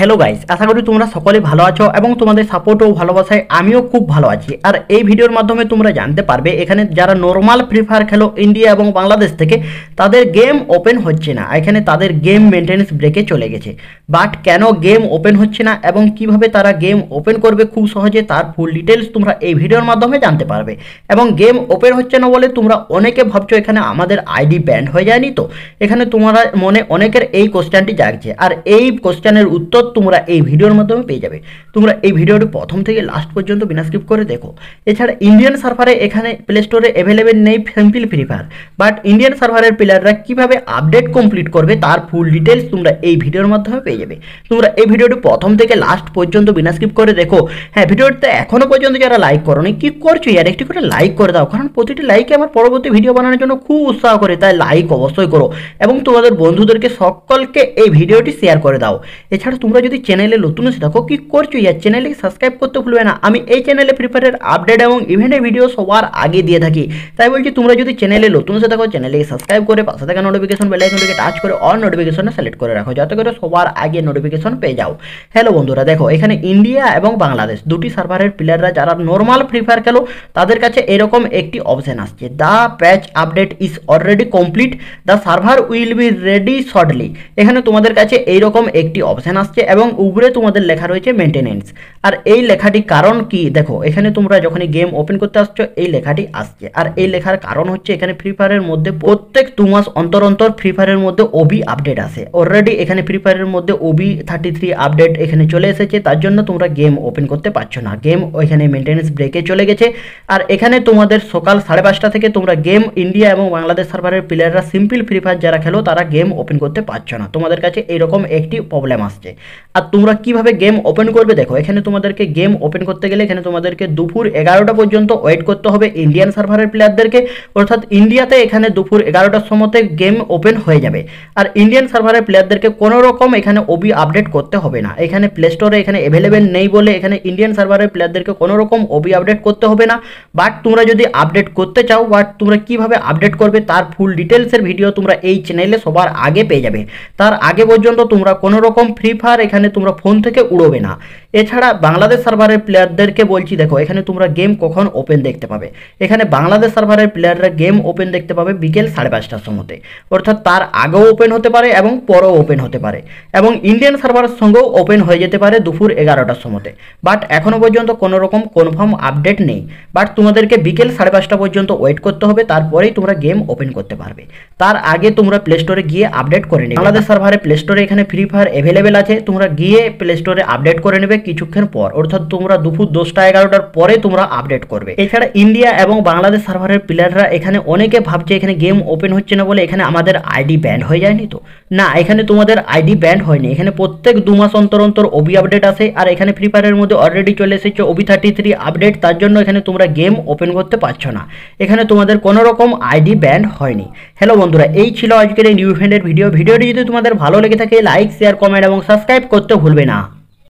hello guys আশা করি তোমরা সকলে ভালো আছো এবং তোমাদের সাপোর্টও ভালোবাসায় আমিও খুব ভালো আছি আর এই ভিডিওর মাধ্যমে তোমরা জানতে পারবে এখানে যারা নর্মাল ফ্রি ফায়ার খেলো ইন্ডিয়া এবং বাংলাদেশ থেকে তাদের গেম ওপেন হচ্ছে না এখানে তাদের গেম মেনটেন্স ব্রেকে চলে গেছে বাট কেন গেম ওপেন হচ্ছে না এবং কিভাবে তারা গেম ওপেন করবে খুব সহজে তার ফুল ডিটেলস তোমরা এই ভিডিওর মাধ্যমে জানতে পারবে এবং গেম ওপেন হচ্ছে না বলে তোমরা অনেকে ভাবছো এখানে আমাদের আইডি ব্যান্ড হয়ে যায়নি তো এখানে তোমরা মনে অনেকের এই কোশ্চেনটি জাগছে আর এই কোশ্চেনের উত্তর তোমরা এই ভিডিওর মাধ্যমে পেয়ে যাবে তোমরা এই ভিডিওটি প্রথম থেকে লাস্ট পর্যন্ত বিনা স্ক্রিপ্ট করে দেখো এছাড়া ইন্ডিয়ান সার্ভারে এখানে প্লে স্টোরে অ্যাভেলেবেল নেই simple free fire but Indian সার্ভারের প্লেয়াররা কীভাবে আপডেট কমপ্লিট করবে তার ফুল ডিটেলস তোমরা এই ভিডিওর মাধ্যমে পেয়ে যাবে তোমরা এই ভিডিওটি প্রথম থেকে লাস্ট পর্যন্ত বিনা স্ক্রিপ্ট করে দেখো হ্যাঁ ভিডিওটিতে এখনও পর্যন্ত যারা লাইক করোনি কি করছো ইয়ার একটি করে লাইক করে দাও কারণ প্রতিটি লাইকে আমার পরবর্তী ভিডিও বানানোর জন্য খুব উৎসাহ করে তাই লাইক অবশ্যই করো এবং তোমাদের বন্ধুদেরকে সকলকে এই ভিডিওটি শেয়ার করে দাও এছাড়া তোমরা তোমরা যদি চ্যানেলে নতুন এসে থাকো কি করছো ইয়ার চ্যানেলকে সাবস্ক্রাইব করতে ভুলবে না আমি এই চ্যানেলে ফ্রি ফায়ারের আপডেট এবং ইভেন্টের ভিডিও সবার আগে দিয়ে থাকি তাই বলছি তোমরা যদি চ্যানেলে নতুন এসে থাকো চ্যানেলকে সাবস্ক্রাইব করে পাশে থাকা নোটিফিকেশন বেলাইকনটিকে টাচ করে অল নোটিফিকেশনে সিলেক্ট করে রাখো যাতে করে সবার আগে নোটিফিকেশন পেয়ে যাও হ্যালো বন্ধুরা দেখো এখানে ইন্ডিয়া এবং বাংলাদেশ দুটি সার্ভারের প্লেয়াররা যারা নর্মাল ফ্রি ফায়ার খেলো তাদের কাছে এরকম একটি অপশান আসছে the patch update is already complete the server will be ready shortly এখানে তোমাদের কাছে এইরকম একটি অপশান আসছে এবং উপরে তোমাদের লেখা রয়েছে মেনটেনেন্স আর এই লেখাটি কারণ কি দেখো এখানে তোমরা যখনই গেম ওপেন করতে আসছ এই লেখাটি আসছে আর এই লেখার কারণ হচ্ছে এখানে ফ্রি ফায়ারের মধ্যে প্রত্যেক দু মাস অন্তর অন্তর ফ্রি ফায়ারের মধ্যে ওবি আপডেট আসে অলরেডি এখানে ফ্রি ফায়ারের মধ্যে ওবি থার্টি থ্রি আপডেট এখানে চলে এসেছে তার জন্য তোমরা গেম ওপেন করতে পারছো না গেম ওইখানে মেনটেনেন্স ব্রেকে চলে গেছে আর এখানে তোমাদের সকাল সাড়ে পাঁচটা থেকে তোমরা গেম ইন্ডিয়া এবং বাংলাদেশ সার্ভারের প্লেয়াররা সিম্পল ফ্রি ফায়ার যারা খেলো তারা গেম ওপেন করতে পারছো না তোমাদের কাছে এইরকম একটি প্রবলেম আসছে আর তোমরা কিভাবে গেম ওপেন করবে দেখো এখানে তোমাদেরকে গেম ওপেন করতে গেলে এখানে তোমাদেরকে দুপুর এগারোটা পর্যন্ত ওয়েট করতে হবে ইন্ডিয়ান সার্ভারের প্লেয়ারদেরকে অর্থাৎ ইন্ডিয়াতে এখানে দুপুর এগারোটার সময়তে গেম ওপেন হয়ে যাবে আর ইন্ডিয়ান সার্ভারের প্লেয়ারদেরকে কোনো রকম এখানে ওবি আপডেট করতে হবে না এখানে প্লে স্টোরে এখানে অ্যাভেলেবেল নেই বলে এখানে ইন্ডিয়ান সার্ভারের প্লেয়ারদেরকে কোনো রকম ওবি আপডেট করতে হবে না বাট তোমরা যদি আপডেট করতে চাও বাট তোমরা কিভাবে আপডেট করবে তার ফুল ডিটেলসের ভিডিও তোমরা এই চ্যানেলে সবার আগে পেয়ে যাবে তার আগে পর্যন্ত তোমরা কোনো রকম ফ্রি ফায়ার আর এখানে তোমরা ফোন থেকে উড়োবে না এছাড়া বাংলাদেশ সার্ভারের প্লেয়ারদেরকে বলছি দেখো এখানে তোমরা গেম কখন ওপেন দেখতে পাবে এখানে বাংলাদেশ সার্ভারের প্লেয়াররা গেম ওপেন দেখতে পাবে বিকেল সাড়ে পাঁচটার সময়তে অর্থাৎ তার আগেও ওপেন হতে পারে এবং পরেও ওপেন হতে পারে এবং ইন্ডিয়ান সার্ভারের সঙ্গেও ওপেন হয়ে যেতে পারে দুপুর এগারোটার সময়তে বাট এখনও পর্যন্ত কোনো রকম কনফার্ম আপডেট নেই বাট তোমাদেরকে বিকেল সাড়ে পাঁচটা পর্যন্ত ওয়েট করতে হবে তারপরেই তোমরা গেম ওপেন করতে পারবে তার আগে তোমরা প্লে স্টোরে গিয়ে আপডেট করে নেবে বাংলাদেশ সার্ভারে প্লে স্টোরে এখানে ফ্রি ফায়ার অ্যাভেলেবেল আছে তোমরা গিয়ে প্লে স্টোরে আপডেট করে নেবে কিছুক্ষণ পর অর্থাৎ তোমরা দুপুর দশটা এগারোটার পরে তোমরা আপডেট করবে এছাড়া ইন্ডিয়া এবং বাংলাদেশ সার্ভারের প্লেয়াররা এখানে অনেকে ভাবছে এখানে গেম ওপেন হচ্ছে না বলে এখানে আমাদের আইডি ব্যান্ড হয়ে যায়নি তো না এখানে তোমাদের আইডি ব্যান্ড হয়নি এখানে প্রত্যেক দু মাস অন্তর অন্তর ওবি আপডেট আসে আর এখানে ফ্রি ফায়ারের মধ্যে অলরেডি চলে এসেছে ওবি থার্টি থ্রি আপডেট তার জন্য এখানে তোমরা গেম ওপেন করতে পারছো না এখানে তোমাদের কোনো রকম আইডি ব্যান্ড হয়নি হ্যালো বন্ধুরা এই ছিল আজকের এই নিউ ফ্রেন্ডের ভিডিও ভিডিওটি যদি তোমাদের ভালো লেগে থাকে লাইক শেয়ার কমেন্ট এবং সাবস্ক্রাইব করতে ভুলবে না